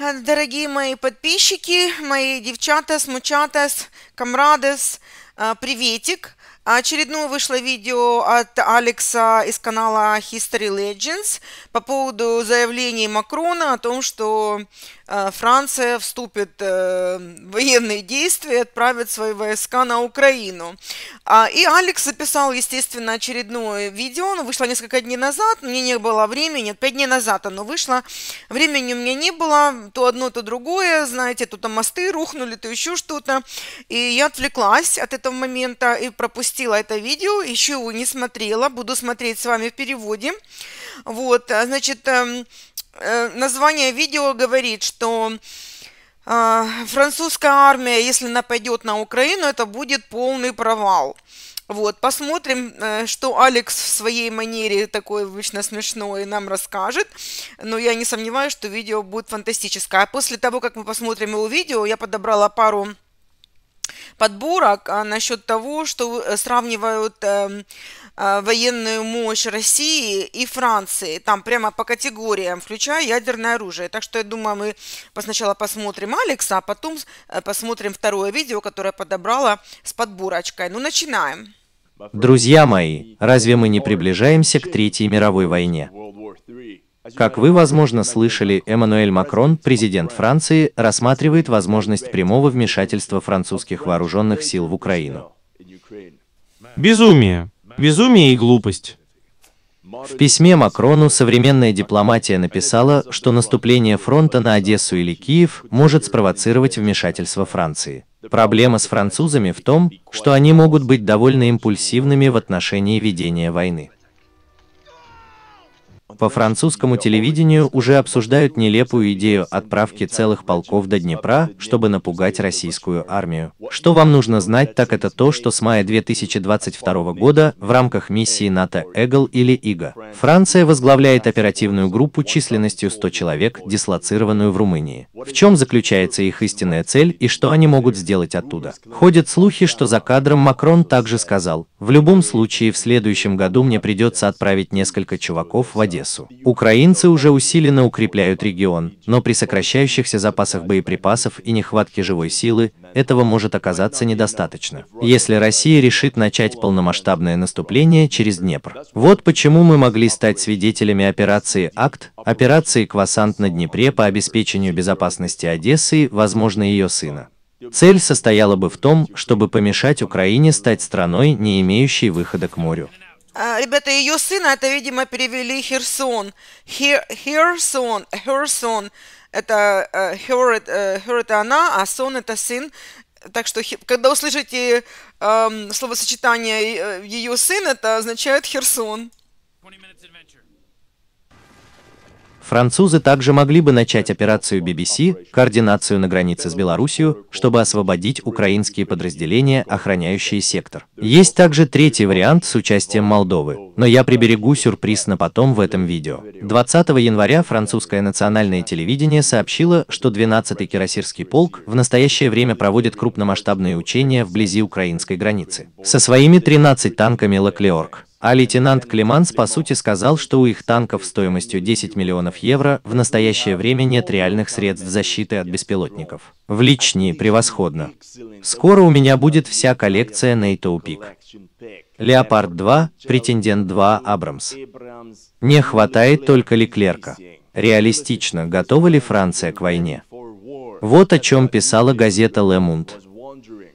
Дорогие мои подписчики, мои девчата, смучатас, камрадес, приветик. Очередное вышло видео от Алекса из канала History Legends по поводу заявлений Макрона о том, что э, Франция вступит э, в военные действия и отправит свои войска на Украину. А, и Алекс записал, естественно, очередное видео. Оно вышло несколько дней назад. Мне не было времени. Нет, пять дней назад оно вышло. Времени у меня не было. То одно, то другое. Знаете, то там мосты рухнули, то еще что-то. И я отвлеклась от этого момента и пропустила пропустила это видео, еще его не смотрела, буду смотреть с вами в переводе. Вот, а, значит, эм, э, название видео говорит, что а, французская армия, если нападет на Украину, это будет полный провал. Вот, посмотрим, э, что Алекс в своей манере такой обычно смешной нам расскажет. Но я не сомневаюсь, что видео будет фантастическое. А после того, как мы посмотрим его видео, я подобрала пару подборок а, насчет того, что э, сравнивают эм, э, военную мощь России и Франции, там прямо по категориям, включая ядерное оружие. Так что я думаю, мы сначала посмотрим Алекса, а потом э, посмотрим второе видео, которое подобрала с подборочкой. Ну, начинаем. Друзья мои, разве мы не приближаемся к Третьей мировой войне? Как вы, возможно, слышали, Эммануэль Макрон, президент Франции, рассматривает возможность прямого вмешательства французских вооруженных сил в Украину. Безумие. Безумие и глупость. В письме Макрону современная дипломатия написала, что наступление фронта на Одессу или Киев может спровоцировать вмешательство Франции. Проблема с французами в том, что они могут быть довольно импульсивными в отношении ведения войны. По французскому телевидению уже обсуждают нелепую идею отправки целых полков до Днепра, чтобы напугать российскую армию. Что вам нужно знать, так это то, что с мая 2022 года в рамках миссии НАТО «Эгл» или «Ига» Франция возглавляет оперативную группу численностью 100 человек, дислоцированную в Румынии. В чем заключается их истинная цель и что они могут сделать оттуда? Ходят слухи, что за кадром Макрон также сказал, в любом случае в следующем году мне придется отправить несколько чуваков в Одессу. Одессу. Украинцы уже усиленно укрепляют регион, но при сокращающихся запасах боеприпасов и нехватке живой силы этого может оказаться недостаточно, если Россия решит начать полномасштабное наступление через Днепр. Вот почему мы могли стать свидетелями операции «Акт», операции «Квасант» на Днепре по обеспечению безопасности Одессы и, возможно, ее сына. Цель состояла бы в том, чтобы помешать Украине стать страной, не имеющей выхода к морю. А, ребята, ее сына это, видимо, перевели Херсон. Хер, Херсон, Херсон. Это her, э, her э, это она, а сон это сын. Так что, когда услышите эм, э, словосочетание ее сын, это означает Херсон. 20 Французы также могли бы начать операцию BBC, координацию на границе с Белоруссией, чтобы освободить украинские подразделения, охраняющие сектор. Есть также третий вариант с участием Молдовы, но я приберегу сюрприз на потом в этом видео. 20 января французское национальное телевидение сообщило, что 12-й Кирасирский полк в настоящее время проводит крупномасштабные учения вблизи украинской границы. Со своими 13 танками «Лаклеорг» А лейтенант Клеманс по сути сказал, что у их танков стоимостью 10 миллионов евро в настоящее время нет реальных средств защиты от беспилотников. В личнее превосходно. Скоро у меня будет вся коллекция NATO Пик. Леопард 2, претендент 2 Абрамс. Не хватает только Леклерка. Реалистично, готова ли Франция к войне? Вот о чем писала газета Le Monde.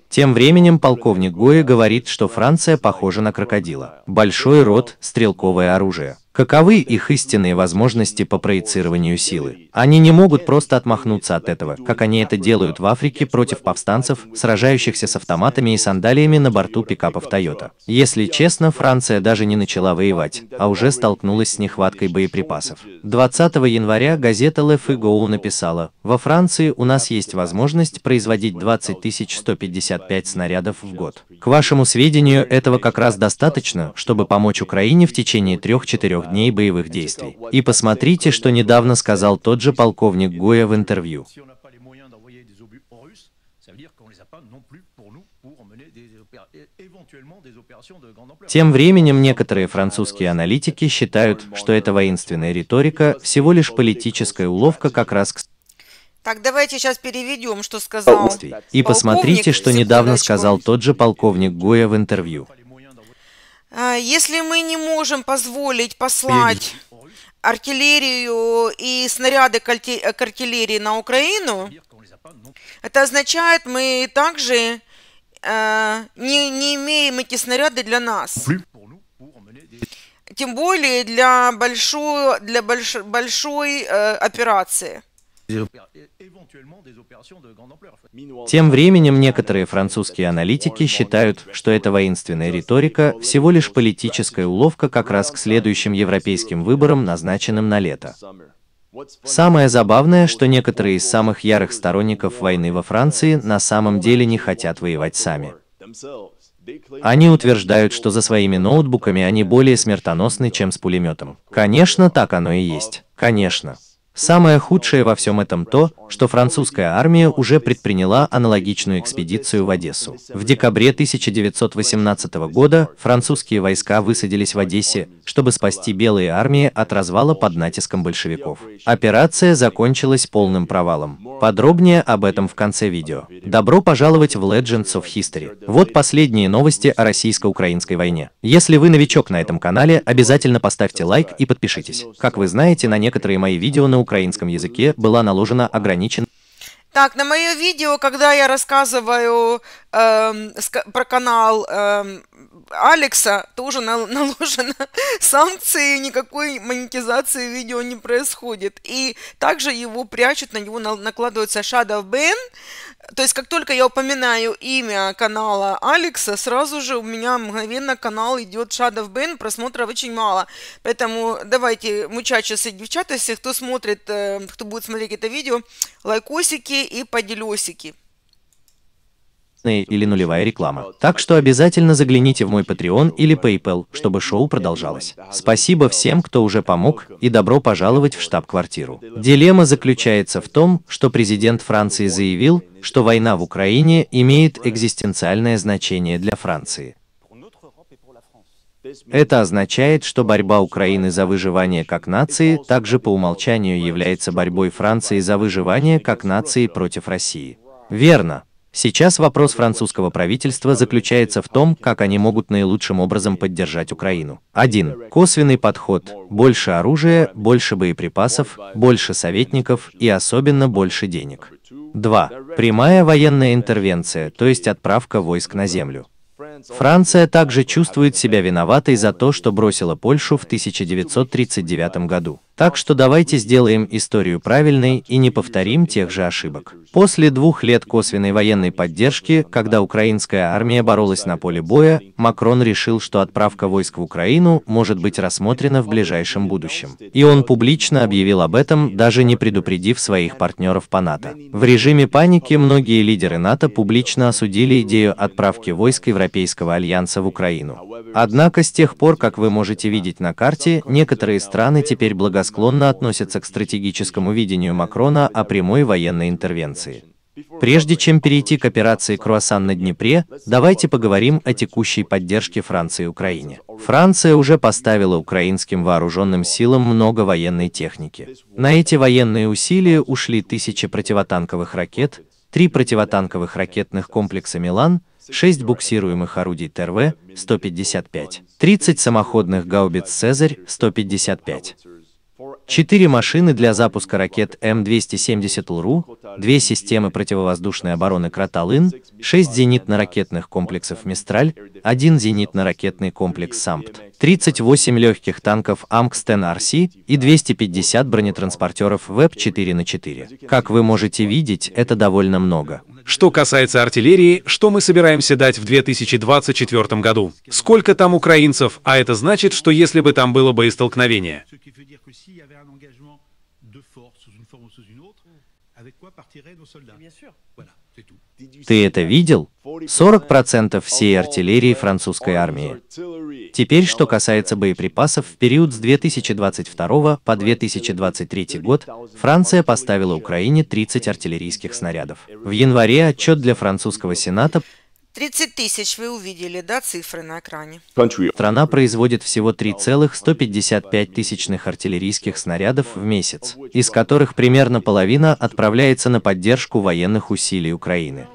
Тем временем полковник Гоя говорит, что Франция похожа на крокодила. Большой рот, стрелковое оружие. Каковы их истинные возможности по проецированию силы? Они не могут просто отмахнуться от этого, как они это делают в Африке против повстанцев, сражающихся с автоматами и сандалиями на борту пикапов Toyota. Если честно, Франция даже не начала воевать, а уже столкнулась с нехваткой боеприпасов. 20 января газета Le Figaro написала, «Во Франции у нас есть возможность производить 20 155 снарядов в год. К вашему сведению, этого как раз достаточно, чтобы помочь Украине в течение 3-4 дней боевых действий. И посмотрите, что недавно сказал тот же полковник Гуя в интервью. Тем временем некоторые французские аналитики считают, что эта воинственная риторика всего лишь политическая уловка как раз к так давайте сейчас переведем, что сказал. И посмотрите, что недавно сказал тот же полковник Гуя в интервью. А, если мы не можем позволить послать артиллерию и снаряды к артиллерии на Украину, это означает, мы также э, не, не имеем эти снаряды для нас. Тем более для большой, для большой большой э, операции. Тем временем некоторые французские аналитики считают, что эта воинственная риторика всего лишь политическая уловка как раз к следующим европейским выборам, назначенным на лето. Самое забавное, что некоторые из самых ярых сторонников войны во Франции на самом деле не хотят воевать сами. Они утверждают, что за своими ноутбуками они более смертоносны, чем с пулеметом. Конечно, так оно и есть. Конечно. Самое худшее во всем этом то, что французская армия уже предприняла аналогичную экспедицию в Одессу. В декабре 1918 года французские войска высадились в Одессе, чтобы спасти белые армии от развала под натиском большевиков. Операция закончилась полным провалом. Подробнее об этом в конце видео. Добро пожаловать в Legends of History. Вот последние новости о российско-украинской войне. Если вы новичок на этом канале, обязательно поставьте лайк и подпишитесь. Как вы знаете, на некоторые мои видео на украинском языке была наложена ограниченная так, на мое видео, когда я рассказываю э, про канал э, Алекса, тоже на, наложена санкции, никакой монетизации видео не происходит. И также его прячут, на него накладывается shadow ban, то есть, как только я упоминаю имя канала Алекса, сразу же у меня мгновенно канал идет Shadow Бен, просмотров очень мало. Поэтому давайте, и девчата, если кто смотрит, э, кто будет смотреть это видео, лайкосики и поделесики бесплатная или нулевая реклама. Так что обязательно загляните в мой Patreon или PayPal, чтобы шоу продолжалось. Спасибо всем, кто уже помог, и добро пожаловать в штаб-квартиру. Дилемма заключается в том, что президент Франции заявил, что война в Украине имеет экзистенциальное значение для Франции. Это означает, что борьба Украины за выживание как нации также по умолчанию является борьбой Франции за выживание как нации против России. Верно. Сейчас вопрос французского правительства заключается в том, как они могут наилучшим образом поддержать Украину. 1. Косвенный подход. Больше оружия, больше боеприпасов, больше советников и особенно больше денег. 2. Прямая военная интервенция, то есть отправка войск на землю. Франция также чувствует себя виноватой за то, что бросила Польшу в 1939 году. Так что давайте сделаем историю правильной и не повторим тех же ошибок. После двух лет косвенной военной поддержки, когда украинская армия боролась на поле боя, Макрон решил, что отправка войск в Украину может быть рассмотрена в ближайшем будущем. И он публично объявил об этом, даже не предупредив своих партнеров по НАТО. В режиме паники многие лидеры НАТО публично осудили идею отправки войск европейских Евразийского альянса в Украину. Однако с тех пор, как вы можете видеть на карте, некоторые страны теперь благосклонно относятся к стратегическому видению Макрона о прямой военной интервенции. Прежде чем перейти к операции «Круассан на Днепре», давайте поговорим о текущей поддержке Франции Украине. Франция уже поставила украинским вооруженным силам много военной техники. На эти военные усилия ушли тысячи противотанковых ракет, три противотанковых ракетных комплекса «Милан», 6 буксируемых орудий ТРВ, 155, 30 самоходных гаубиц «Цезарь», 155, 4 машины для запуска ракет М270 ЛРУ, 2 системы противовоздушной обороны «Краталын», 6 зенитно-ракетных комплексов «Мистраль», 1 зенитно-ракетный комплекс «Сампт», 38 легких танков АМКС-10RC и 250 бронетранспортеров ВЭП-4 на 4. Как вы можете видеть, это довольно много. Что касается артиллерии, что мы собираемся дать в 2024 году? Сколько там украинцев, а это значит, что если бы там было боестолкновение? Ты это видел? 40% всей артиллерии французской армии. Теперь, что касается боеприпасов, в период с 2022 по 2023 год Франция поставила Украине 30 артиллерийских снарядов. В январе отчет для французского Сената 30 тысяч вы увидели, да, цифры на экране? Страна производит всего 3,155 тысячных артиллерийских снарядов в месяц, из которых примерно половина отправляется на поддержку военных усилий Украины.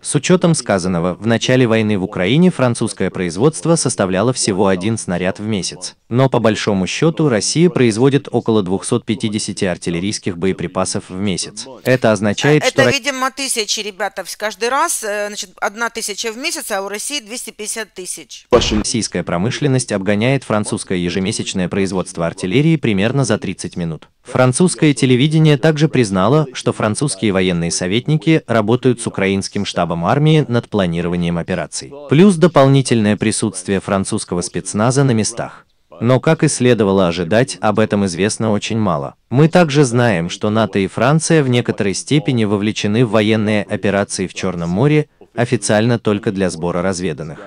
С учетом сказанного, в начале войны в Украине французское производство составляло всего один снаряд в месяц. Но по большому счету Россия производит около 250 артиллерийских боеприпасов в месяц. Это означает, что... Это, видимо, тысячи, ребята. Каждый раз, э, значит, одна тысяча в месяц, а у России 250 тысяч. Российская промышленность обгоняет французское ежемесячное производство артиллерии примерно за 30 минут. Французское телевидение также признало, что французские военные советники работают с украинским штабом армии над планированием операций. Плюс дополнительное присутствие французского спецназа на местах. Но, как и следовало ожидать, об этом известно очень мало. Мы также знаем, что НАТО и Франция в некоторой степени вовлечены в военные операции в Черном море, официально только для сбора разведанных.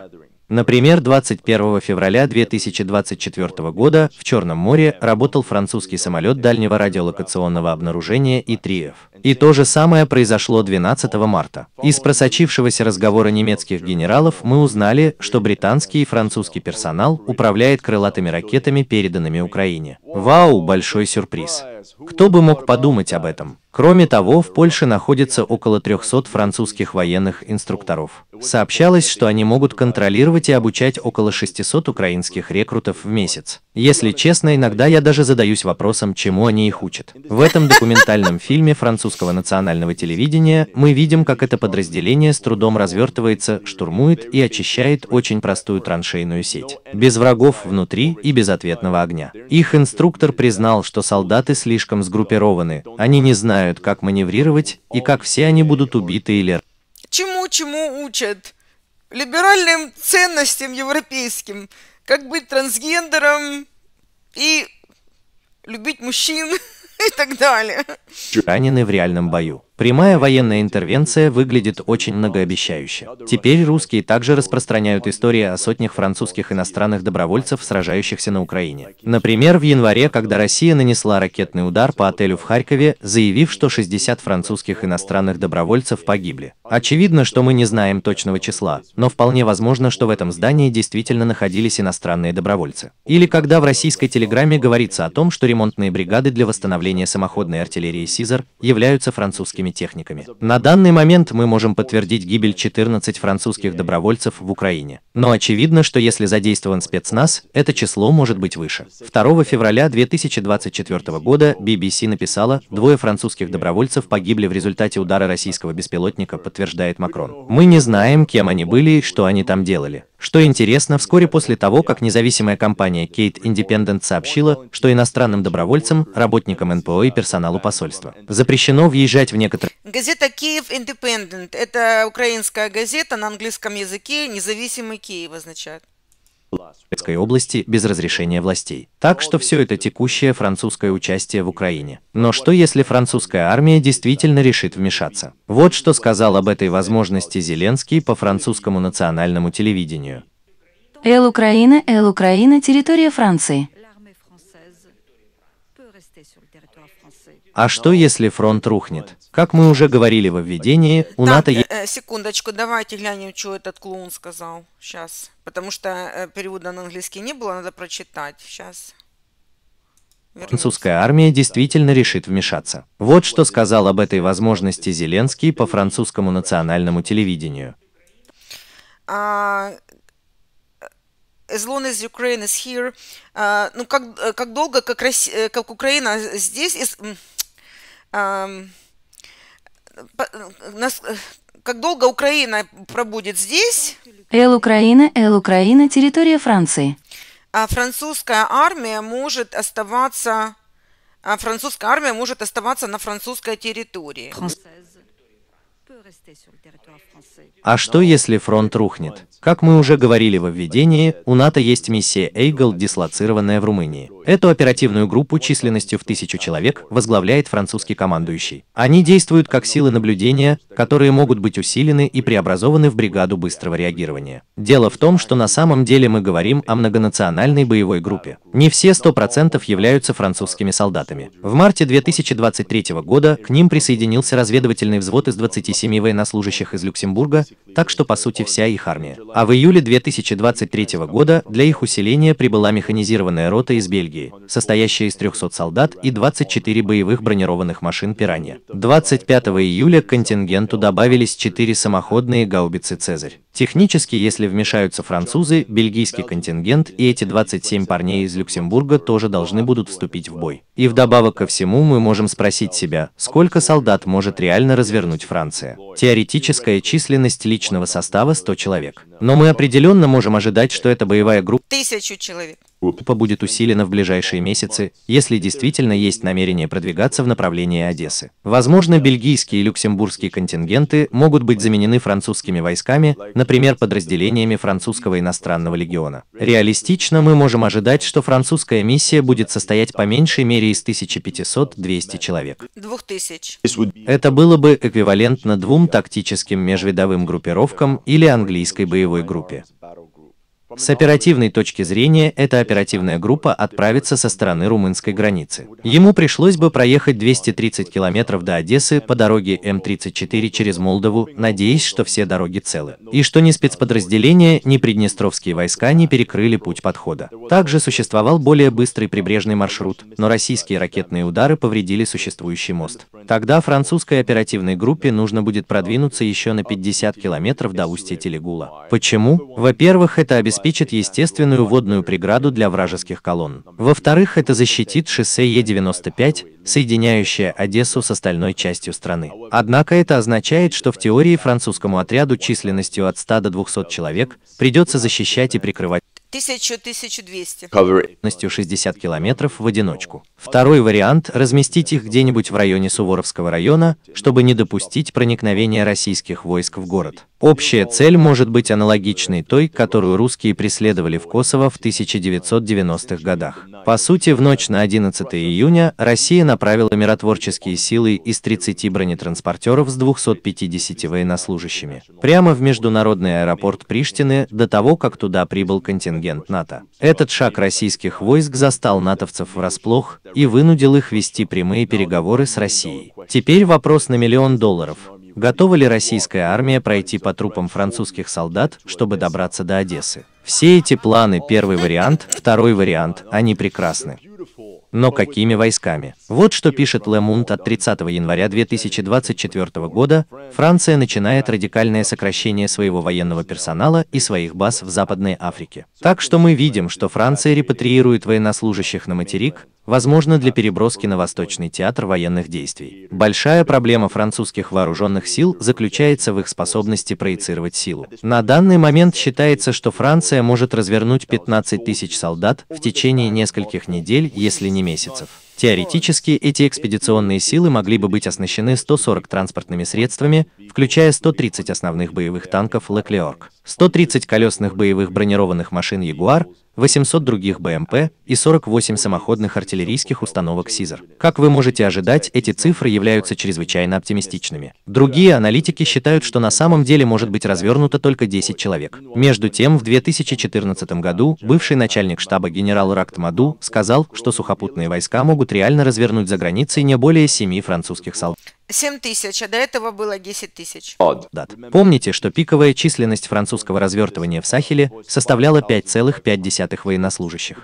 Например, 21 февраля 2024 года в Черном море работал французский самолет дальнего радиолокационного обнаружения ИТРИЭФ. И то же самое произошло 12 марта. Из просочившегося разговора немецких генералов мы узнали, что британский и французский персонал управляет крылатыми ракетами, переданными Украине. Вау, большой сюрприз. Кто бы мог подумать об этом? Кроме того, в Польше находится около 300 французских военных инструкторов. Сообщалось, что они могут контролировать и обучать около 600 украинских рекрутов в месяц. Если честно, иногда я даже задаюсь вопросом, чему они их учат. В этом документальном фильме французского национального телевидения мы видим, как это подразделение с трудом развертывается, штурмует и очищает очень простую траншейную сеть. Без врагов внутри и без ответного огня. Их инструктор признал, что солдаты слишком сгруппированы, они не знают, знают, как маневрировать и как все они будут убиты или... Чему чему учат? Либеральным ценностям европейским. Как быть трансгендером и любить мужчин и так далее. Ранены в реальном бою. Прямая военная интервенция выглядит очень многообещающе. Теперь русские также распространяют истории о сотнях французских иностранных добровольцев, сражающихся на Украине. Например, в январе, когда Россия нанесла ракетный удар по отелю в Харькове, заявив, что 60 французских иностранных добровольцев погибли. Очевидно, что мы не знаем точного числа, но вполне возможно, что в этом здании действительно находились иностранные добровольцы. Или когда в российской телеграмме говорится о том, что ремонтные бригады для восстановления самоходной артиллерии «Сизар» являются французскими техниками. На данный момент мы можем подтвердить гибель 14 французских добровольцев в Украине. Но очевидно, что если задействован спецназ, это число может быть выше. 2 февраля 2024 года BBC написала, двое французских добровольцев погибли в результате удара российского беспилотника, подтверждает Макрон. Мы не знаем, кем они были и что они там делали. Что интересно, вскоре после того, как независимая компания Kate Independent сообщила, что иностранным добровольцам, работникам НПО и персоналу посольства запрещено въезжать в некоторые... Газета Киев Independent – это украинская газета на английском языке, независимый Киев означает. Брянской области без разрешения властей. Так что все это текущее французское участие в Украине. Но что если французская армия действительно решит вмешаться? Вот что сказал об этой возможности Зеленский по французскому национальному телевидению. Эл Украина, Эл Украина, территория Франции. А что, если фронт рухнет? Как мы уже говорили во введении, у так, НАТО э, есть... Э, секундочку, давайте глянем, что этот клоун сказал. Сейчас. Потому что э, перевода на английский не было, надо прочитать. Сейчас. Вернусь. Французская армия действительно решит вмешаться. Вот что сказал об этой возможности Зеленский по французскому национальному телевидению. А, as long as Ukraine is here, uh, ну как, как долго, как, Россия, как Украина здесь, is, как долго Украина пробудет здесь. Эл Украина, Эл Украина, территория Франции. А французская армия может оставаться, а французская армия может оставаться на французской территории. Француз. А что если фронт рухнет? Как мы уже говорили во введении, у НАТО есть миссия «Эйгл», дислоцированная в Румынии. Эту оперативную группу численностью в тысячу человек возглавляет французский командующий. Они действуют как силы наблюдения, которые могут быть усилены и преобразованы в бригаду быстрого реагирования. Дело в том, что на самом деле мы говорим о многонациональной боевой группе. Не все 100% являются французскими солдатами. В марте 2023 года к ним присоединился разведывательный взвод из 27 семи военнослужащих из Люксембурга, так что по сути вся их армия. А в июле 2023 года для их усиления прибыла механизированная рота из Бельгии, состоящая из 300 солдат и 24 боевых бронированных машин «Пиранья». 25 июля к контингенту добавились 4 самоходные гаубицы «Цезарь». Технически, если вмешаются французы, бельгийский контингент и эти 27 парней из Люксембурга тоже должны будут вступить в бой. И вдобавок ко всему мы можем спросить себя, сколько солдат может реально развернуть Франция. Теоретическая численность личного состава 100 человек. Но мы определенно можем ожидать, что эта боевая группа... Тысячу человек будет усилена в ближайшие месяцы, если действительно есть намерение продвигаться в направлении Одессы. Возможно, бельгийские и люксембургские контингенты могут быть заменены французскими войсками, например, подразделениями французского иностранного легиона. Реалистично мы можем ожидать, что французская миссия будет состоять по меньшей мере из 1500-200 человек. 2000. Это было бы эквивалентно двум тактическим межвидовым группировкам или английской боевой группе. С оперативной точки зрения, эта оперативная группа отправится со стороны румынской границы. Ему пришлось бы проехать 230 километров до Одессы по дороге М-34 через Молдову, надеясь, что все дороги целы. И что ни спецподразделения, ни приднестровские войска не перекрыли путь подхода. Также существовал более быстрый прибрежный маршрут, но российские ракетные удары повредили существующий мост. Тогда французской оперативной группе нужно будет продвинуться еще на 50 километров до устья Телегула. Почему? Во-первых, это обеспечивает обеспечит естественную водную преграду для вражеских колонн. Во-вторых, это защитит шоссе Е95, соединяющее Одессу с остальной частью страны. Однако это означает, что в теории французскому отряду численностью от 100 до 200 человек придется защищать и прикрывать 1000 60 километров в одиночку. Второй вариант – разместить их где-нибудь в районе Суворовского района, чтобы не допустить проникновения российских войск в город. Общая цель может быть аналогичной той, которую русские преследовали в Косово в 1990-х годах. По сути, в ночь на 11 июня Россия направила миротворческие силы из 30 бронетранспортеров с 250 военнослужащими прямо в международный аэропорт Приштины до того, как туда прибыл контингент НАТО. Этот шаг российских войск застал натовцев врасплох и вынудил их вести прямые переговоры с Россией. Теперь вопрос на миллион долларов Готова ли российская армия пройти по трупам французских солдат, чтобы добраться до Одессы? Все эти планы, первый вариант, второй вариант, они прекрасны. Но какими войсками? Вот что пишет Лемунт от 30 января 2024 года, Франция начинает радикальное сокращение своего военного персонала и своих баз в Западной Африке. Так что мы видим, что Франция репатриирует военнослужащих на материк, возможно, для переброски на Восточный театр военных действий. Большая проблема французских вооруженных сил заключается в их способности проецировать силу. На данный момент считается, что Франция может развернуть 15 тысяч солдат в течение нескольких недель, если не течение месяцев. Теоретически эти экспедиционные силы могли бы быть оснащены 140 транспортными средствами, включая 130 основных боевых танков «Леклеорг», 130 колесных боевых бронированных машин «Ягуар», 800 других БМП и 48 самоходных артиллерийских установок Сизер. Как вы можете ожидать, эти цифры являются чрезвычайно оптимистичными. Другие аналитики считают, что на самом деле может быть развернуто только 10 человек. Между тем, в 2014 году бывший начальник штаба генерал Рактмаду сказал, что сухопутные войска могут реально развернуть за границей не более 7 французских солдат. 7 тысяч, а до этого было 10 тысяч. Помните, что пиковая численность французского развертывания в Сахеле составляла 5,5 военнослужащих.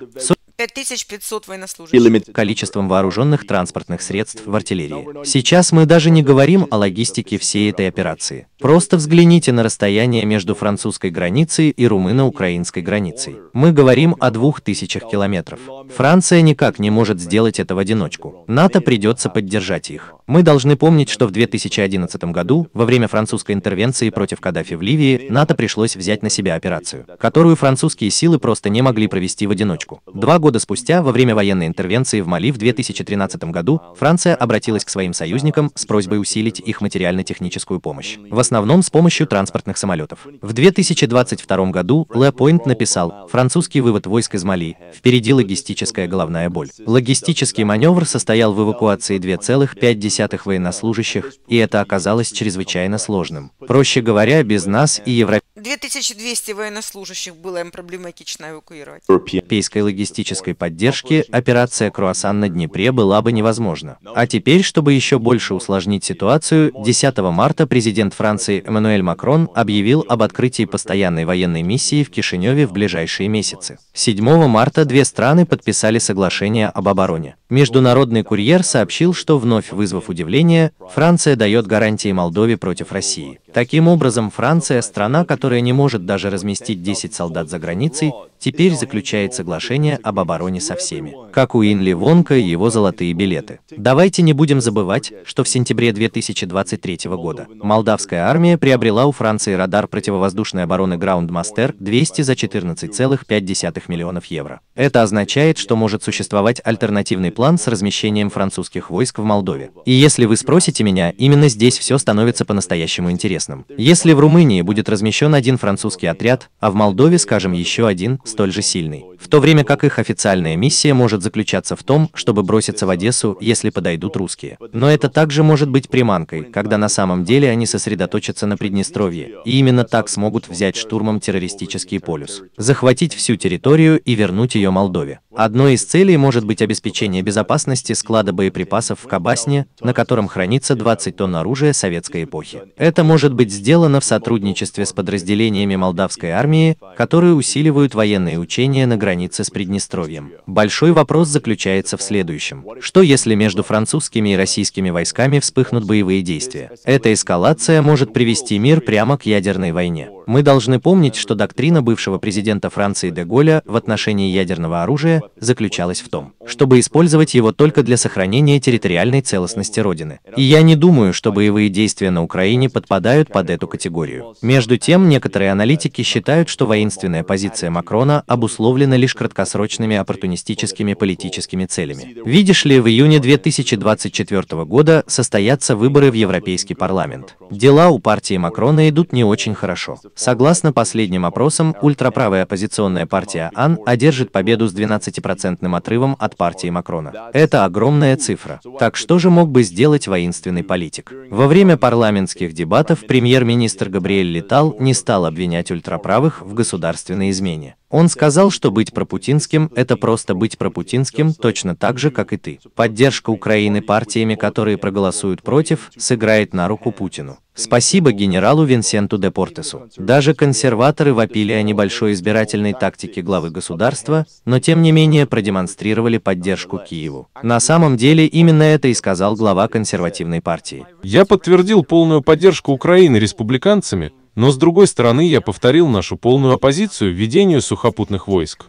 5500 военнослужащих. Количеством вооруженных транспортных средств в артиллерии. Сейчас мы даже не говорим о логистике всей этой операции. Просто взгляните на расстояние между французской границей и румыно-украинской границей. Мы говорим о двух тысячах километров. Франция никак не может сделать это в одиночку. НАТО придется поддержать их. Мы должны помнить, что в 2011 году, во время французской интервенции против Каддафи в Ливии, НАТО пришлось взять на себя операцию, которую французские силы просто не могли провести в одиночку. Два года года спустя, во время военной интервенции в Мали в 2013 году, Франция обратилась к своим союзникам с просьбой усилить их материально-техническую помощь, в основном с помощью транспортных самолетов. В 2022 году Ле Пойнт написал «Французский вывод войск из Мали. Впереди логистическая головная боль». Логистический маневр состоял в эвакуации 2,5 военнослужащих, и это оказалось чрезвычайно сложным. Проще говоря, без нас и европейцев 2200 военнослужащих было им проблематично эвакуировать. Европейской логистической поддержки операция «Круассан» на Днепре была бы невозможна. А теперь, чтобы еще больше усложнить ситуацию, 10 марта президент Франции Эммануэль Макрон объявил об открытии постоянной военной миссии в Кишиневе в ближайшие месяцы. 7 марта две страны подписали соглашение об обороне. Международный курьер сообщил, что вновь вызвав удивление, Франция дает гарантии Молдове против России. Таким образом, Франция, страна, которая не может даже разместить 10 солдат за границей, теперь заключает соглашение об обороне со всеми, как у Инли Вонка и его золотые билеты. Давайте не будем забывать, что в сентябре 2023 года молдавская армия приобрела у Франции радар противовоздушной обороны Groundmaster 200 за 14,5 миллионов евро. Это означает, что может существовать альтернативный план с размещением французских войск в Молдове. И если вы спросите меня, именно здесь все становится по-настоящему интересным. Если в Румынии будет размещен один французский отряд, а в Молдове, скажем, еще один, столь же сильный, в то время как их официальная миссия может заключаться в том, чтобы броситься в Одессу, если подойдут русские. Но это также может быть приманкой, когда на самом деле они сосредоточатся на Приднестровье, и именно так смогут взять штурмом террористический полюс, захватить всю территорию и вернуть ее Молдове. Одной из целей может быть обеспечение безопасности склада боеприпасов в Кабасне, на котором хранится 20 тонн оружия советской эпохи. Это может быть сделано в сотрудничестве с подразделениями молдавской армии, которые усиливают военные учения на границе границы с Приднестровьем. Большой вопрос заключается в следующем. Что если между французскими и российскими войсками вспыхнут боевые действия? Эта эскалация может привести мир прямо к ядерной войне. Мы должны помнить, что доктрина бывшего президента Франции де Голля в отношении ядерного оружия заключалась в том, чтобы использовать его только для сохранения территориальной целостности Родины. И я не думаю, что боевые действия на Украине подпадают под эту категорию. Между тем, некоторые аналитики считают, что воинственная позиция Макрона обусловлена лишь краткосрочными оппортунистическими политическими целями. Видишь ли, в июне 2024 года состоятся выборы в Европейский парламент. Дела у партии Макрона идут не очень хорошо. Согласно последним опросам, ультраправая оппозиционная партия АН одержит победу с 12-процентным отрывом от партии Макрона. Это огромная цифра. Так что же мог бы сделать воинственный политик? Во время парламентских дебатов премьер-министр Габриэль Летал не стал обвинять ультраправых в государственной измене. Он сказал, что быть пропутинским – это просто быть пропутинским точно так же, как и ты. Поддержка Украины партиями, которые проголосуют против, сыграет на руку Путину. Спасибо генералу Винсенту де Портесу. Даже консерваторы вопили о небольшой избирательной тактике главы государства, но тем не менее продемонстрировали поддержку Киеву. На самом деле именно это и сказал глава консервативной партии. Я подтвердил полную поддержку Украины республиканцами, но с другой стороны я повторил нашу полную оппозицию введению сухопутных войск.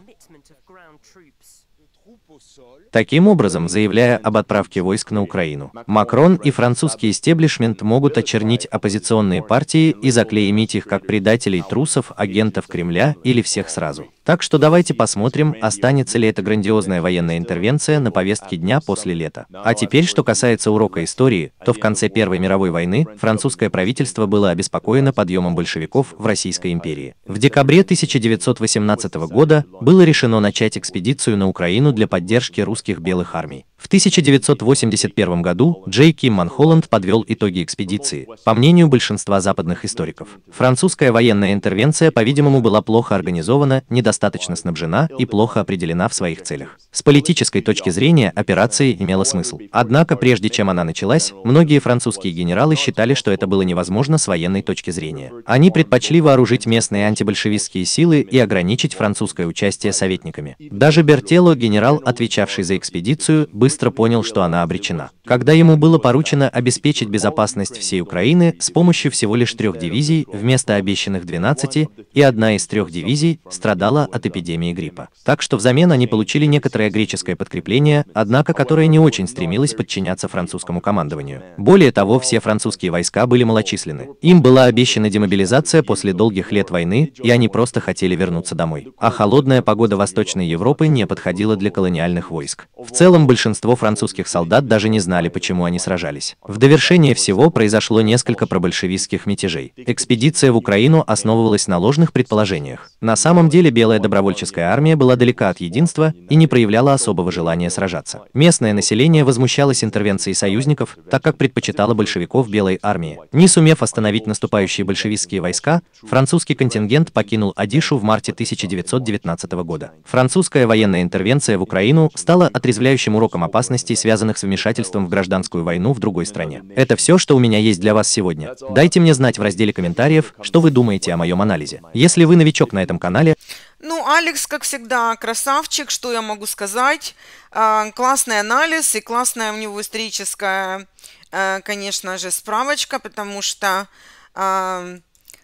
Таким образом, заявляя об отправке войск на Украину, Макрон и французский истеблишмент могут очернить оппозиционные партии и заклеймить их как предателей, трусов, агентов Кремля или всех сразу. Так что давайте посмотрим, останется ли эта грандиозная военная интервенция на повестке дня после лета. А теперь, что касается урока истории, то в конце Первой мировой войны французское правительство было обеспокоено подъемом большевиков в Российской империи. В декабре 1918 года было решено начать экспедицию на Украину для поддержки русских белых армий. В 1981 году Джей Ким Манхолланд подвел итоги экспедиции. По мнению большинства западных историков, французская военная интервенция, по-видимому, была плохо организована, недостаточно снабжена и плохо определена в своих целях. С политической точки зрения операция имела смысл. Однако, прежде чем она началась, многие французские генералы считали, что это было невозможно с военной точки зрения. Они предпочли вооружить местные антибольшевистские силы и ограничить французское участие советниками. Даже Бертело, генерал, отвечавший за экспедицию, быстро быстро понял, что она обречена. Когда ему было поручено обеспечить безопасность всей Украины с помощью всего лишь трех дивизий вместо обещанных 12, и одна из трех дивизий страдала от эпидемии гриппа. Так что взамен они получили некоторое греческое подкрепление, однако которое не очень стремилось подчиняться французскому командованию. Более того, все французские войска были малочисленны. Им была обещана демобилизация после долгих лет войны, и они просто хотели вернуться домой. А холодная погода Восточной Европы не подходила для колониальных войск. В целом большинство большинство французских солдат даже не знали, почему они сражались. В довершение всего произошло несколько пробольшевистских мятежей. Экспедиция в Украину основывалась на ложных предположениях. На самом деле Белая добровольческая армия была далека от единства и не проявляла особого желания сражаться. Местное население возмущалось интервенцией союзников, так как предпочитало большевиков Белой армии. Не сумев остановить наступающие большевистские войска, французский контингент покинул Адишу в марте 1919 года. Французская военная интервенция в Украину стала отрезвляющим уроком опасностей, связанных с вмешательством в гражданскую войну в другой стране. Это все, что у меня есть для вас сегодня. Дайте мне знать в разделе комментариев, что вы думаете о моем анализе. Если вы новичок на этом канале... Ну, Алекс, как всегда, красавчик, что я могу сказать. А, классный анализ и классная у него историческая, э, конечно же, справочка, потому что а,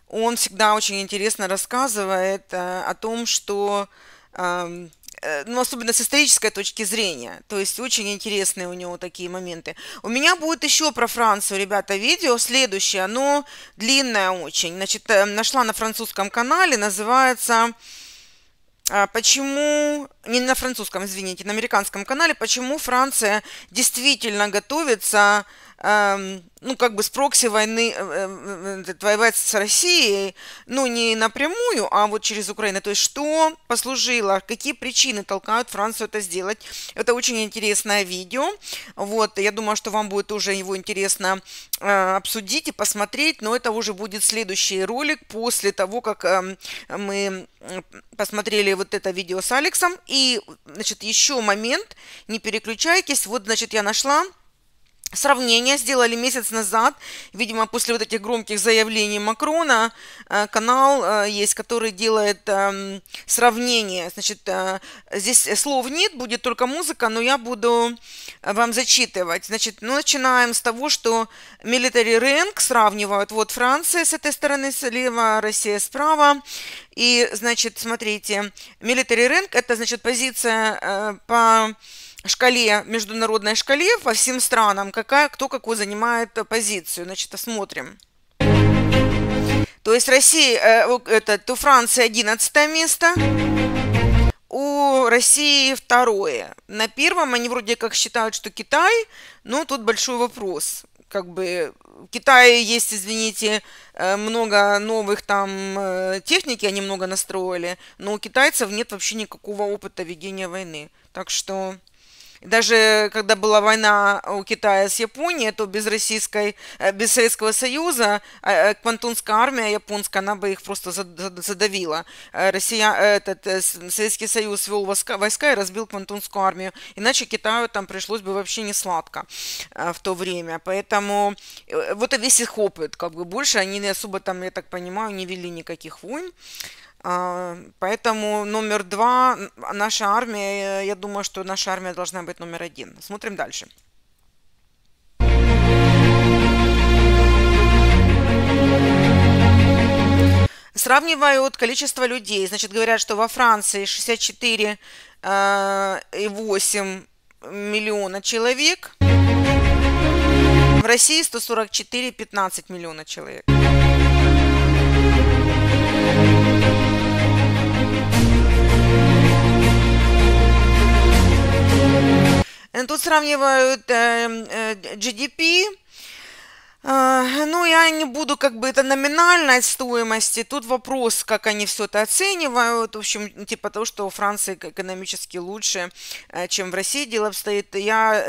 он всегда очень интересно рассказывает э, о том, что Э, ну, особенно с исторической точки зрения. То есть очень интересные у него такие моменты. У меня будет еще про Францию, ребята, видео следующее. Оно длинное очень. Значит, э, нашла на французском канале, называется э, почему, не на французском, извините, на американском канале, почему Франция действительно готовится ну, как бы с прокси войны, э, э, э, война с Россией, ну, не напрямую, а вот через Украину. То есть, что послужило, какие причины толкают Францию это сделать. Это очень интересное видео. Вот, я думаю, что вам будет уже его интересно обсудить и посмотреть, но это уже будет следующий ролик после того, как эм, мы посмотрели вот это видео с Алексом. И, значит, еще момент, не переключайтесь. Вот, значит, я нашла сравнение сделали месяц назад, видимо, после вот этих громких заявлений Макрона, э, канал э, есть, который делает эм, сравнение. Значит, э, здесь слов нет, будет только музыка, но я буду вам зачитывать. Значит, ну, начинаем с того, что military rank сравнивают. Вот Франция с этой стороны слева, Россия справа. И, значит, смотрите, military rank – это, значит, позиция по шкале, международной шкале по всем странам, какая, кто какую занимает э, позицию. Значит, смотрим. То есть Россия, э, это, у Франции 11 место, у России второе. На первом они вроде как считают, что Китай, но тут большой вопрос. Как бы в Китае есть, извините, э, много новых там техники, они много настроили, но у китайцев нет вообще никакого опыта ведения войны. Так что даже э, когда была война э, у Китая с Японией, то без российской, э, без Советского Союза а, Квантунская армия японская, она бы их просто задавила. Россия, этот, Советский Союз вел войска, и разбил Квантунскую армию. Иначе Китаю там пришлось бы вообще не сладко в то время. Поэтому вот и весь их опыт, как бы больше они особо там, я так понимаю, не вели никаких войн. А, поэтому номер два, а, наша армия, я думаю, что наша армия должна быть номер один. Смотрим дальше. Сравнивают количество людей. Значит, говорят, что во Франции 64,8 а, миллиона человек. В России 144,15 миллиона человек. Э, тут сравнивают э, э, GDP, ну, я не буду как бы это номинальной стоимости. Тут вопрос, как они все это оценивают. В общем, типа того, что у Франции экономически лучше, чем в России дело обстоит. Я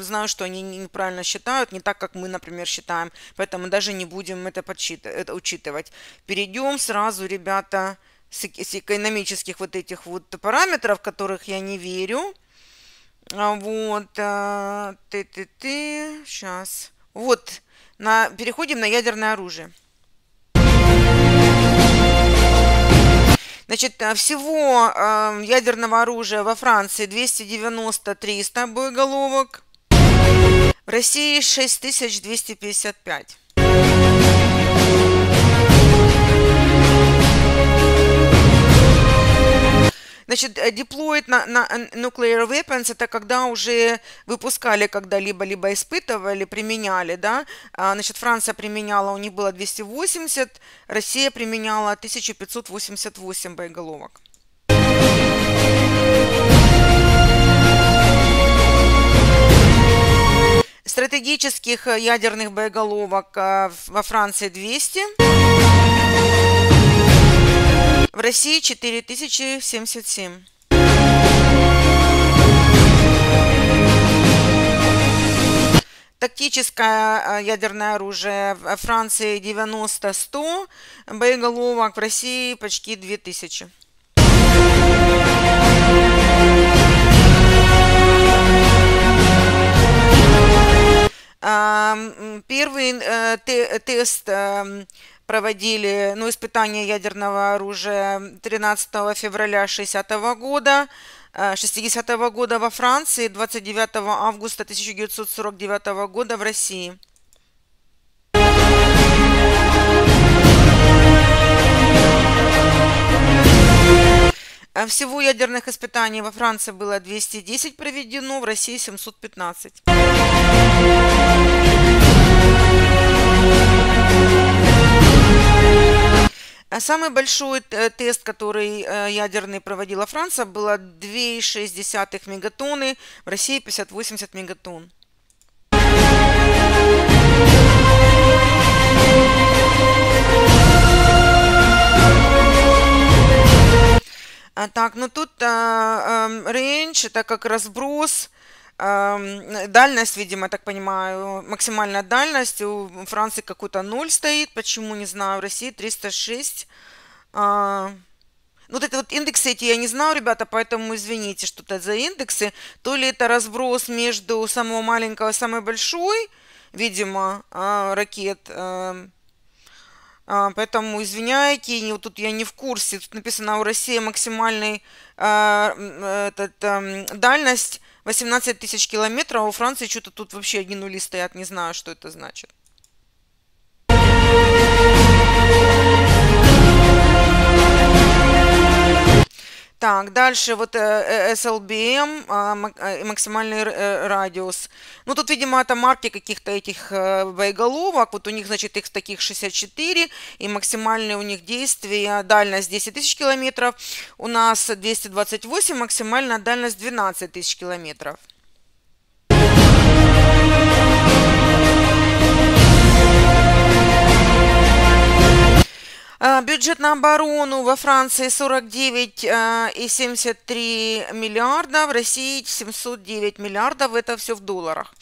знаю, что они неправильно считают, не так, как мы, например, считаем. Поэтому даже не будем это, подсчит... это учитывать. Перейдем сразу, ребята, с экономических вот этих вот параметров, которых я не верю а вот, ты-ты-ты, а, сейчас. Вот, на, переходим на ядерное оружие. Значит, а, всего э, ядерного оружия во Франции 290-300 боеголовок, в России 6255. Значит, deployed э, на, на nuclear weapons – это когда уже выпускали когда-либо, либо испытывали, применяли, да. А, значит, Франция применяла, у них было 280, Россия применяла 1588 боеголовок. Стратегических э, ядерных боеголовок э, во Франции 200. В России 4077. тактическое э, ядерное оружие в Франции 90-100, боеголовок в России почти 2000. Эм, первый э, тест эм, проводили ну, испытания ядерного оружия 13 февраля 60 года, 60 э, года во Франции, 29 августа 1949 года в России. Э, всего ядерных испытаний во Франции было 210 проведено, в России 715. А самый большой э, тест, который э, ядерный проводила Франция, было 2,6 мегатонны, в России 50-80 мегатонн. А Так, ну тут а, а, range это как разброс, Дальность, видимо, так понимаю, максимальная дальность. У Франции какую то ноль стоит. Почему, не знаю. В России 306. А, вот это вот индексы эти я не знаю, ребята, поэтому извините, что это за индексы. То ли это разброс между самого маленького и самой большой, видимо, а, ракет. А, поэтому извиняйте, не вот тут я не в курсе. Тут написано у России максимальная этот, дальность 18 тысяч километров, а у Франции что-то тут вообще одни нули стоят, не знаю, что это значит. Так, дальше вот SLBM, э, э, эм, а, э, максимальный радиус. Ну, тут, видимо, это марки каких-то этих боеголовок. Вот у них, значит, их таких 64, и максимальное у них действие дальность 10 тысяч километров. У нас 228, максимальная дальность 12 тысяч километров. А, бюджет на оборону во Франции 49,73 а, миллиарда, в России 709 миллиардов, это все в долларах.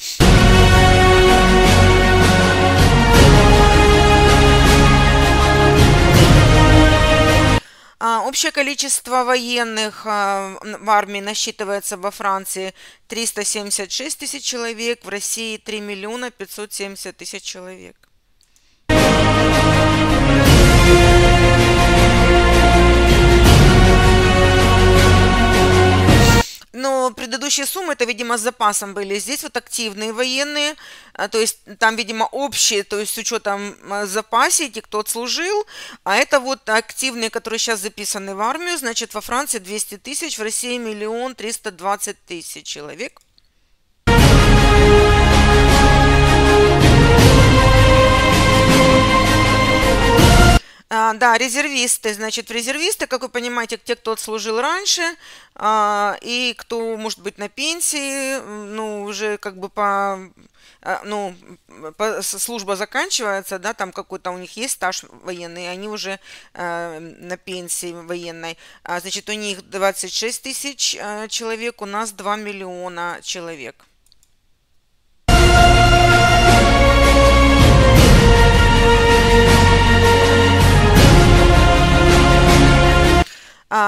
А, общее количество военных в армии насчитывается во Франции 376 тысяч человек, в России 3 миллиона 570 тысяч человек. Но предыдущие суммы, это, видимо, с запасом были. Здесь вот активные военные, а, то есть там, видимо, общие, то есть с учетом а, запасе, те, кто отслужил. А это вот активные, которые сейчас записаны в армию. Значит, во Франции 200 тысяч, в России миллион триста двадцать тысяч человек – А, да, резервисты. Значит, резервисты, как вы понимаете, те, кто отслужил раньше, а, и кто, может быть, на пенсии, ну, уже как бы по... А, ну, служба заканчивается, да, там какой-то у них есть стаж военный, они уже э, на пенсии военной. А, значит, у них 26 тысяч э, человек, у нас 2 миллиона человек.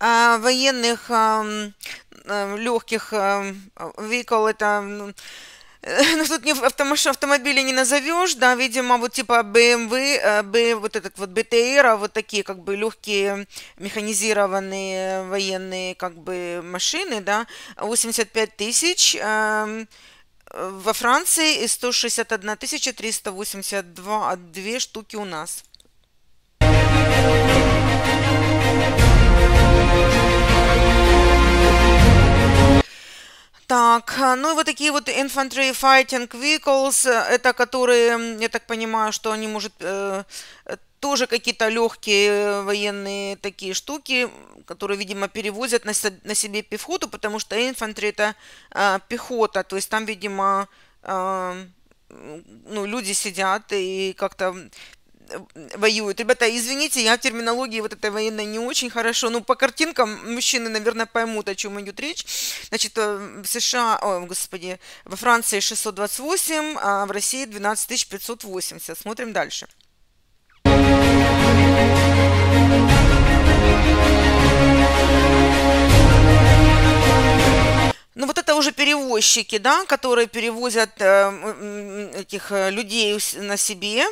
А, военных легких векол это э, ну, тут не автомобили не назовешь, да, видимо, вот типа BMW, B, эм э, вот этот вот БТР, а вот такие как бы легкие механизированные военные как бы машины, да, 85 тысяч, во Франции и 161 382 а штуки у нас. Так, э, ну и вот такие вот infantry fighting vehicles, э, это которые, я так понимаю, что они, может, э, тоже какие-то легкие военные такие штуки, которые, видимо, перевозят на, себе пехоту, потому что инфантри это пехота, то есть там, видимо, ну, люди сидят и как-то воюют. Ребята, извините, я в терминологии вот этой военной не очень хорошо. Ну, по картинкам мужчины, наверное, поймут, о чем идет речь. Значит, э, в США, о, господи, во Франции 628, а в России 12 580. Смотрим дальше. Ну вот это уже перевозчики, да, которые перевозят э, этих э, людей на себе,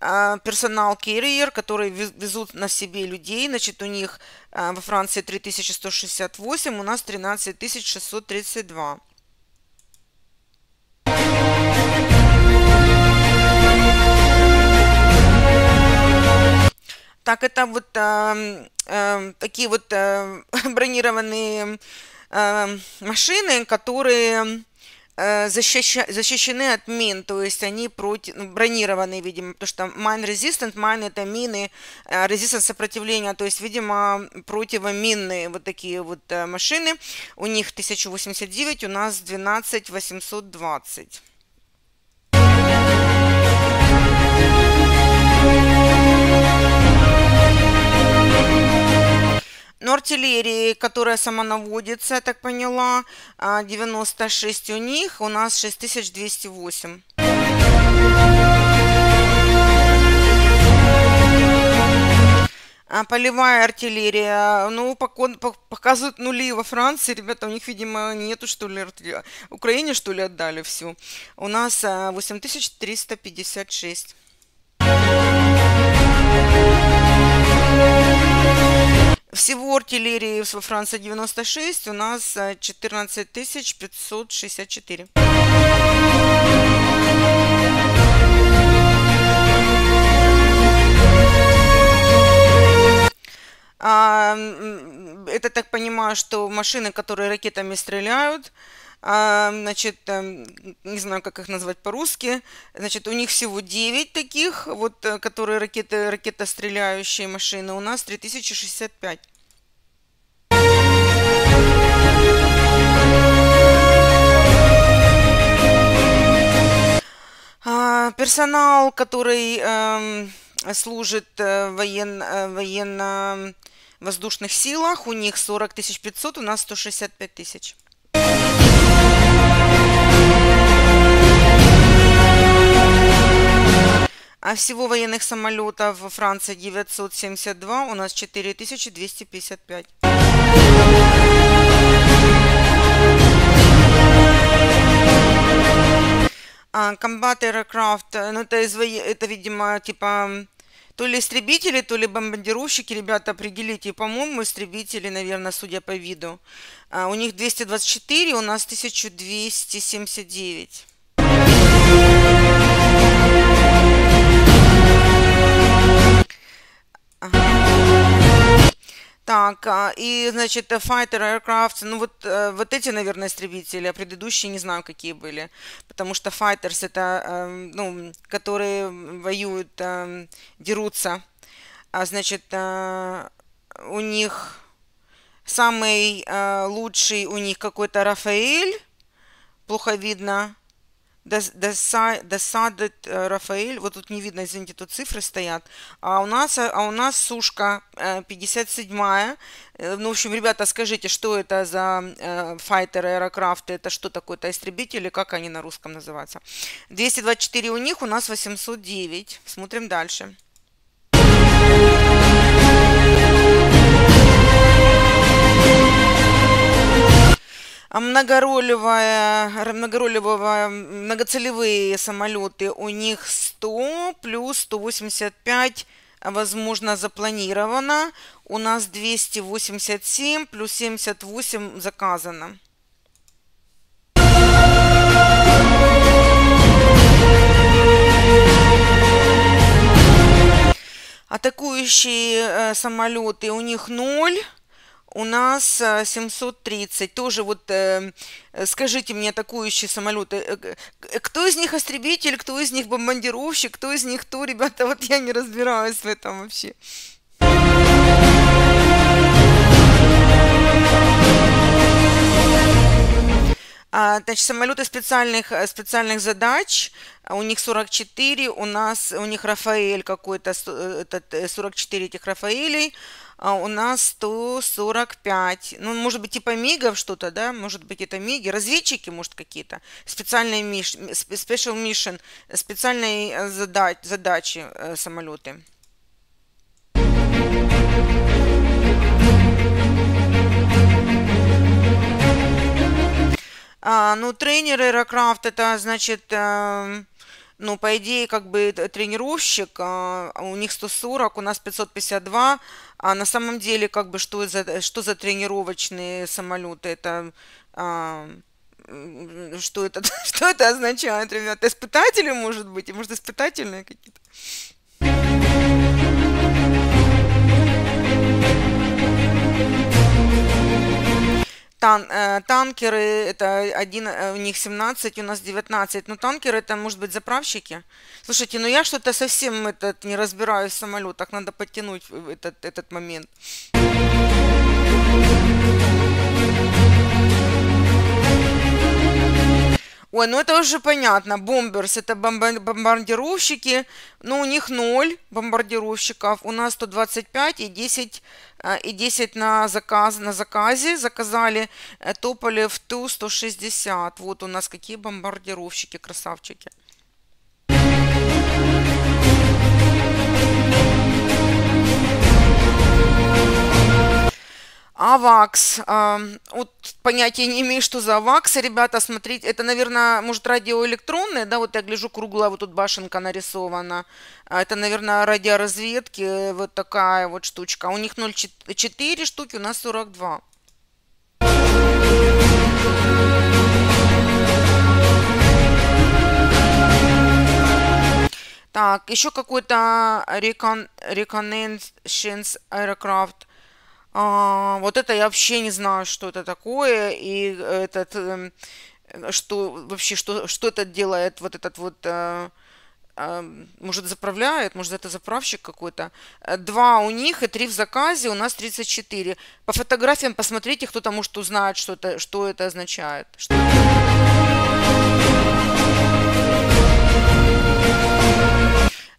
а, персонал carrier, которые везут на себе людей. Значит, у них а, во Франции 3168, у нас 13632. Так, это вот э, э, такие вот э, бронированные э, машины, которые Э, защища- защищены от мин, то есть они против, ну, бронированные, видимо, потому что mine resistant, mine это мины, resistant э, сопротивления, то есть, видимо, противоминные вот такие вот э, машины. У них 1089, у нас 12820. артиллерии, которая самонаводится, я так поняла, 96 а, у них, у нас 6208. А, полевая артиллерия, ну, показывают нули во Франции, ребята, у них, видимо, нету, что ли, артиллерии. Украине, что ли, отдали всю. У нас 8356. А, всего артиллерии во Франции 96, у нас 14 э, 564. А, это так понимаю, что машины, которые ракетами стреляют, а, значит, не знаю, как их назвать по-русски, значит, у них всего 9 таких, вот, э, которые ракеты, ракетостреляющие машины, у нас 3065. А, персонал, который эм, служит э, воен, э, военно-воздушных силах, у них 40 500, у нас 165 тысяч. А всего военных самолетов во Франции 972, у нас 4255. А, комбат Аэрокрафт, ну это, из, это, видимо, типа то ли истребители, то ли бомбардировщики. Ребята, определите, по-моему, истребители, наверное, судя по виду. А, у них 224, у нас 1279. Так, а, и, значит, Fighter э, Aircraft, ну вот, э, вот эти, наверное, истребители, а предыдущие не знаю, какие были. Потому что Fighters это, эм, ну, которые воюют, эм, дерутся. А, значит, э, у них самый лучший, у них какой-то Рафаэль, плохо видно досадит э, Рафаэль. Вот тут не видно, извините, тут цифры стоят. А у нас, э, а у нас сушка 57-я. Э, ну, в общем, ребята, скажите, что это за файтеры, аэрокрафты, это что такое-то, истребители, как они на русском называются. 224 у них, у нас 809. Смотрим дальше. многоролевая, многоролевого, многоцелевые самолеты, у них 100 плюс 185 возможно запланировано. У нас 287 плюс 78 заказано. Атакующие э, самолеты у них 0 у нас 730. Э, Тоже вот э, э, скажите мне, атакующие самолеты, э, кто из них истребитель, кто из них бомбардировщик, кто из них кто, ребята, вот я не разбираюсь в этом вообще. А, значит, самолеты специальных, специальных задач, а у них 44, у нас, у них Рафаэль какой-то, этот, 44 этих Рафаэлей, а у нас 145, ну, может быть, типа мигов что-то, да, может быть, это миги, разведчики, может, какие-то, специальные миш, special mission, специальные э, задач, задачи э, самолеты. А, ну, тренер аэрокрафт, это, значит, э, ну, по идее, как бы тренировщик, а, а у них 140, у нас 552, а на самом деле, как бы, что за, что за тренировочные самолеты? Это а, что это, что это означает, ребята? Испытатели, может быть? Может, испытательные какие-то? тан, э, танкеры, это один, э, у них 17, у нас 19. Но ну, танкеры это, может быть, заправщики. Слушайте, ну я что-то совсем этот, не разбираюсь в самолетах, надо подтянуть этот, этот момент. Ой, ну это уже понятно. Бомберс это бомбардировщики. Ну, у них 0 бомбардировщиков. У нас 125 и 10 Э, и 10 на, заказ, на заказе. Заказали э, Тополев Ту-160. Вот у нас какие бомбардировщики, красавчики. АВАКС. А, вот понятия не имею, что за АВАКС. Ребята, смотрите, это, наверное, может, радиоэлектронные, да, вот я гляжу, круглая вот тут башенка нарисована. А, это, наверное, радиоразведки, э, вот такая вот штучка. А у них 0,4 штуки, у нас 42. Так, еще какой-то Reconnaissance Aircraft а, вот это я вообще не знаю, что это такое, и этот, эм, что вообще, что, что это делает вот этот вот, а, а, может, заправляет, может, это заправщик какой-то. Э, два у них и три в заказе, у нас 34. По фотографиям посмотрите, кто то может узнать, что это, что это означает. Что...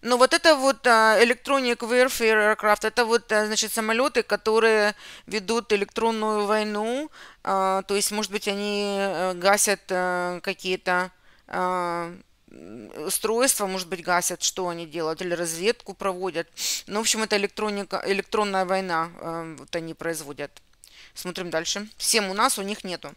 Ну вот это вот а, Electronic Warfare Aircraft, это вот, э, значит, самолеты, которые ведут электронную войну, а, то есть, может быть, они э, гасят э, какие-то а, устройства, может быть, гасят, что они делают, или разведку проводят. Ну, в общем, это электроника, электронная война, вот они производят. Смотрим дальше. Всем у нас, у них нету.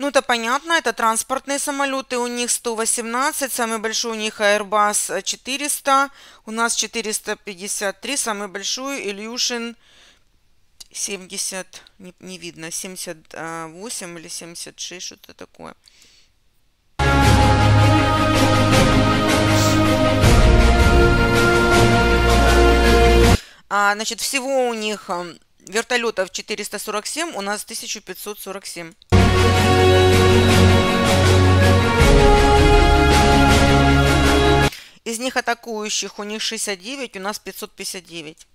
Ну, это понятно, это транспортные самолеты, у них 118, самый большой у них Airbus 400, у нас 453, самый большой Ильюшин 70, не, не видно, 78 или 76, что-то такое. А, значит, всего у них эм, вертолетов 447, у нас 1547. Из них атакующих у них 69, у нас 559.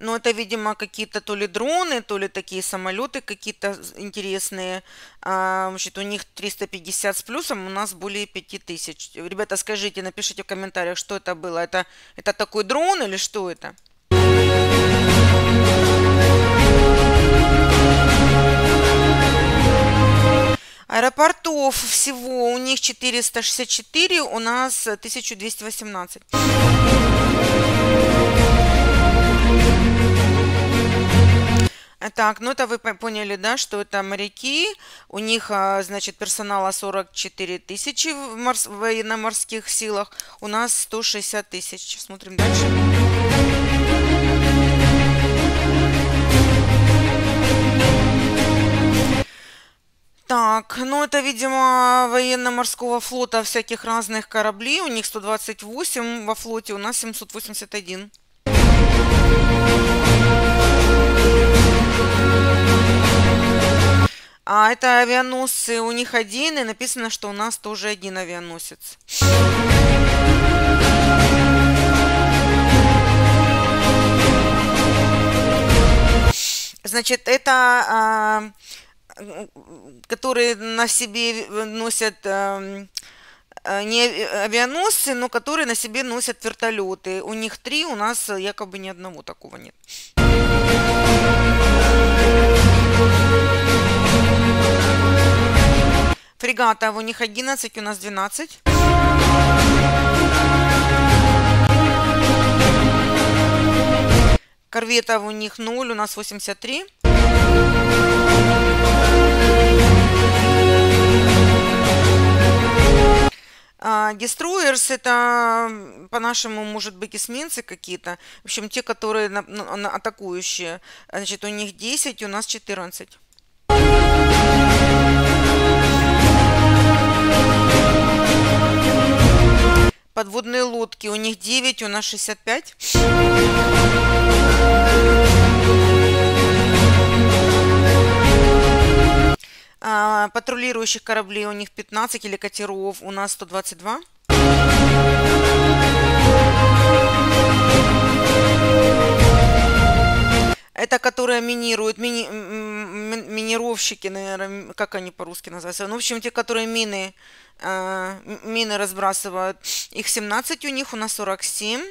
Но ну, это, видимо, какие-то то ли дроны, то ли такие самолеты какие-то интересные. А, значит, у них 350 с плюсом, у нас более 5000. Ребята, скажите, напишите в комментариях, что это было. Это, это такой дрон или что это? Аэропортов всего у них 464, у нас 1218. Так, ну это вы поняли, да, что это моряки. У них, а, значит, персонала 44 тысячи в морс... военно-морских силах. У нас 160 тысяч. Смотрим дальше. Так, ну это, видимо, военно-морского флота всяких разных кораблей. У них 128 во флоте, у нас 781. А это авианосцы у них один, и написано, что у нас тоже один авианосец. Значит, это... А которые на себе носят эм, э, не авианосцы, но которые на себе носят вертолеты. У них три, у нас якобы ни одного такого нет. фрегата у них 11, у нас 12. Корветов у них 0, у нас 83. Деструерс а, это, по-нашему, может быть, эсминцы какие-то. В общем, те, которые на, на, на атакующие. Значит, у них 10, у нас 14. Подводные лодки. У них 9, у нас 65. А, патрулирующих кораблей у них 15 или катеров, у нас 122. Это которые минируют, мини, минировщики, наверное, как они по-русски называются. Ну, в общем, те, которые мины, э, мины разбрасывают. Их 17 у них, у нас 47.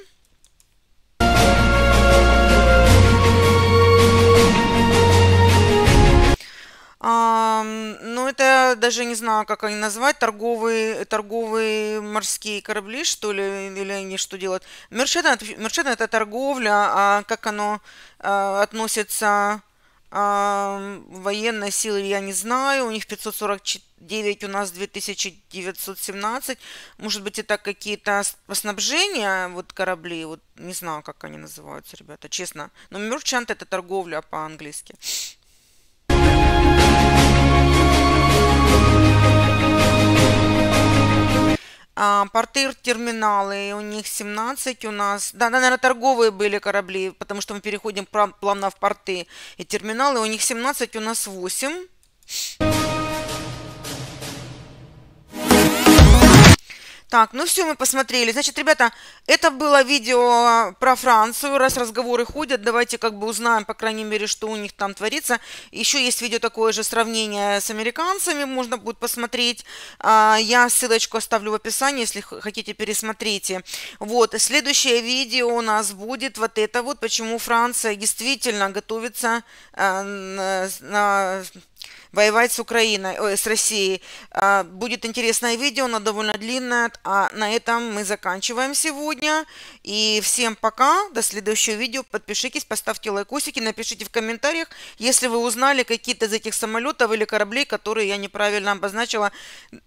ну, это даже не знаю, как они назвать, торговые, торговые морские корабли, что ли, или они что делают. Мерчант, это торговля, а как оно а, относится а, военной силы, я не знаю, у них 549, у нас 2917, может быть, это какие-то снабжения, вот корабли, вот не знаю, как они называются, ребята, честно. Но мерчант это торговля по-английски. А, портер терминалы, у них 17 у нас. Да, наверное, торговые были корабли, потому что мы переходим плавно в порты и терминалы. У них 17, у нас 8. Так, ну все, мы посмотрели. Значит, ребята, это было видео про Францию. Раз разговоры ходят, давайте как бы узнаем, по крайней мере, что у них там творится. Еще есть видео такое же сравнение с американцами, можно будет посмотреть. А, я ссылочку оставлю в описании, если хотите, пересмотрите. Вот, следующее видео у нас будет вот это вот, почему Франция действительно готовится э, э, на воевать с Украиной, ой, э, с Россией. А, будет интересное видео, оно довольно длинное. А на этом мы заканчиваем сегодня. И всем пока, до следующего видео. Подпишитесь, поставьте лайкосики, напишите в комментариях, если вы узнали какие-то из этих самолетов или кораблей, которые я неправильно обозначила.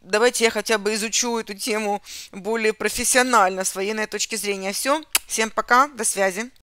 Давайте я хотя бы изучу эту тему более профессионально, с военной точки зрения. Все, всем пока, до связи.